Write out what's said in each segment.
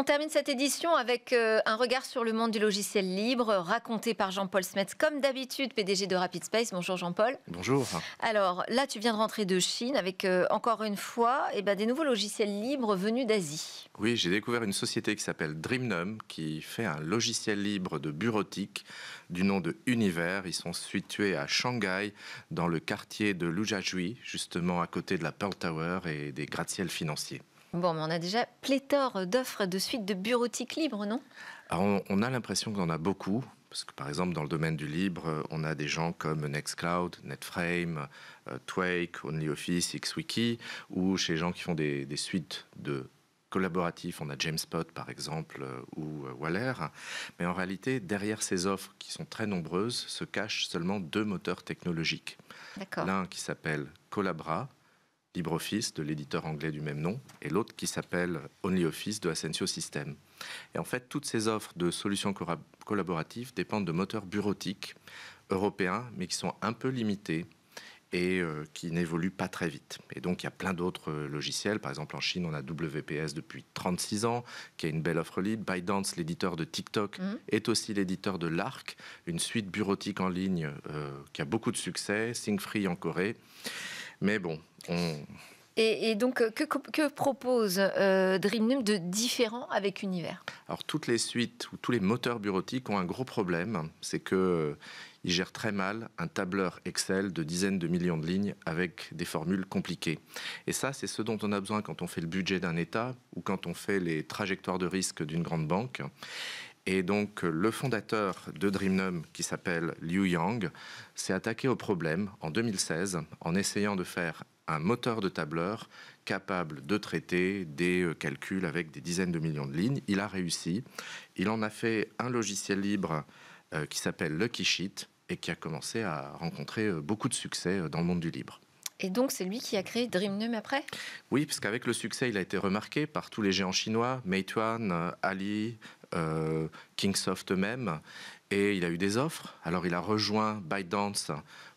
On termine cette édition avec euh, un regard sur le monde du logiciel libre, raconté par Jean-Paul Smets, comme d'habitude, PDG de Rapid Space. Bonjour Jean-Paul. Bonjour. Alors là, tu viens de rentrer de Chine avec, euh, encore une fois, eh ben, des nouveaux logiciels libres venus d'Asie. Oui, j'ai découvert une société qui s'appelle Dreamnum, qui fait un logiciel libre de bureautique du nom de Univers. Ils sont situés à Shanghai, dans le quartier de Lujiazui, justement à côté de la Pearl Tower et des gratte-ciels financiers. Bon, mais on a déjà pléthore d'offres de suites de bureautiques libres, non on, a l'impression qu'on en a beaucoup, parce que par exemple, dans le domaine du libre, euh, on a des gens comme Nextcloud, Netframe, euh, Twake, OnlyOffice, XWiki, ou chez les gens qui font des, suites de collaboratifs, on a Jamespot par exemple, euh, ou Waller. Mais en réalité, derrière ces offres qui sont très nombreuses, se cachent seulement deux moteurs technologiques. L'un qui s'appelle Collabra, LibreOffice de l'éditeur anglais du même nom et l'autre qui s'appelle OnlyOffice de Asensio System. Et en fait, toutes ces offres de solutions collaboratives dépendent de moteurs bureautiques européens, mais qui sont un peu limités et euh, qui n'évoluent pas très vite. Et donc, il y a plein d'autres euh, logiciels. Par exemple, en Chine, on a WPS depuis 36 ans, qui a une belle offre lead. ByDance, l'éditeur de TikTok, mmh. est aussi l'éditeur de l'ARC, une suite bureautique en ligne euh, qui a beaucoup de succès. SingFree en Corée. Mais bon, on... Et, donc, euh, que, propose euh, DreamNum de différent avec Univers Alors, toutes les suites ou tous les moteurs bureautiques ont un gros problème, c'est qu'ils euh, gèrent très mal un tableur Excel de dizaines de millions de lignes avec des formules compliquées. Et ça, c'est ce dont on a besoin quand on fait le budget d'un État ou quand on fait les trajectoires de risque d'une grande banque. Et donc, le fondateur de Dreamnum, qui s'appelle Liu Yang, s'est attaqué au problème en 2016 en essayant de faire un moteur de tableur capable de traiter des euh, calculs avec des dizaines de millions de lignes. Il a réussi. Il en a fait un logiciel libre euh, qui s'appelle Lucky Sheet et qui a commencé à rencontrer euh, beaucoup de succès dans le monde du libre. Et donc, c'est lui qui a créé Dreamnum après Oui, parce qu'avec le succès, il a été remarqué par tous les géants chinois, Meituan, Ali, euh, Kingsoft eux-mêmes. Et il a eu des offres. Alors, il a rejoint ByteDance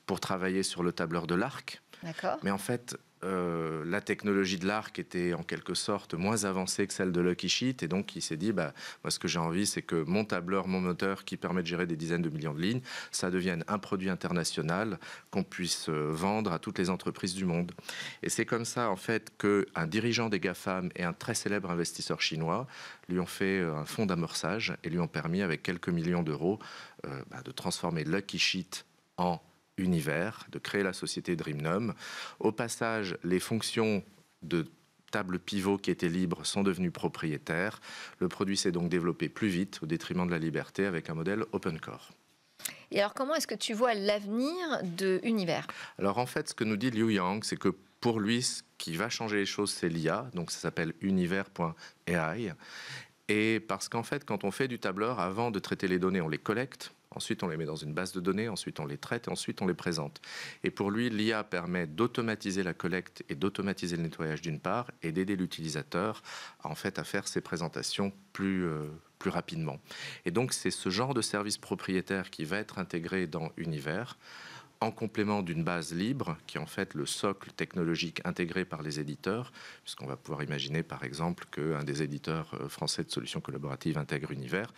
pour travailler sur le tableur de l'arc. D'accord. Mais en fait, euh, la technologie de l'arc était en quelque sorte moins avancée que celle de Lucky Sheet. Et donc, il s'est dit, bah, moi, ce que j'ai envie, c'est que mon tableur, mon moteur qui permet de gérer des dizaines de millions de lignes, ça devienne un produit international qu'on puisse euh, vendre à toutes les entreprises du monde. Et c'est comme ça, en fait, qu'un dirigeant des GAFAM et un très célèbre investisseur chinois lui ont fait euh, un fonds d'amorçage et lui ont permis, avec quelques millions d'euros, bah, de transformer Lucky Sheet en univers, de créer la société Dreamnum. Au passage, les fonctions de table pivot qui étaient libres sont devenues propriétaires. Le produit s'est donc développé plus vite au détriment de la liberté avec un modèle open core. Et alors comment est-ce que tu vois l'avenir de Univers Alors en fait, ce que nous dit Liu Yang, c'est que pour lui, ce qui va changer les choses, c'est l'IA, donc ça s'appelle univers.ai. Et parce qu'en fait, quand on fait du tableur, avant de traiter les données, on les collecte, ensuite on les met dans une base de données, ensuite on les traite ensuite on les présente. Et pour lui, l'IA permet d'automatiser la collecte et d'automatiser le nettoyage d'une part et d'aider l'utilisateur en fait à faire ses présentations plus, euh, plus rapidement. Et donc c'est ce genre de service propriétaire qui va être intégré dans Univers en complément d'une base libre, qui est en fait le socle technologique intégré par les éditeurs, puisqu'on va pouvoir imaginer par exemple qu'un des éditeurs euh, français de solutions collaboratives intègre Univers,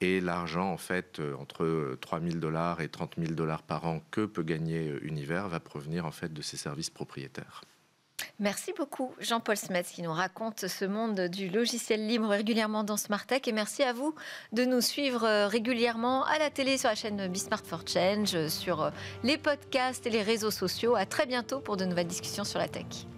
et l'argent en fait euh, entre 3 000 dollars et 30 000 dollars par an que peut gagner euh, Univers va provenir en fait de ses services propriétaires. Merci beaucoup Jean-Paul Smets qui nous raconte ce monde du logiciel libre régulièrement dans Smart Tech et merci à vous de nous suivre euh, régulièrement à la télé sur la chaîne Bismart for Change, euh, sur euh, les podcasts et les réseaux sociaux. À très bientôt pour de nouvelles discussions sur la tech.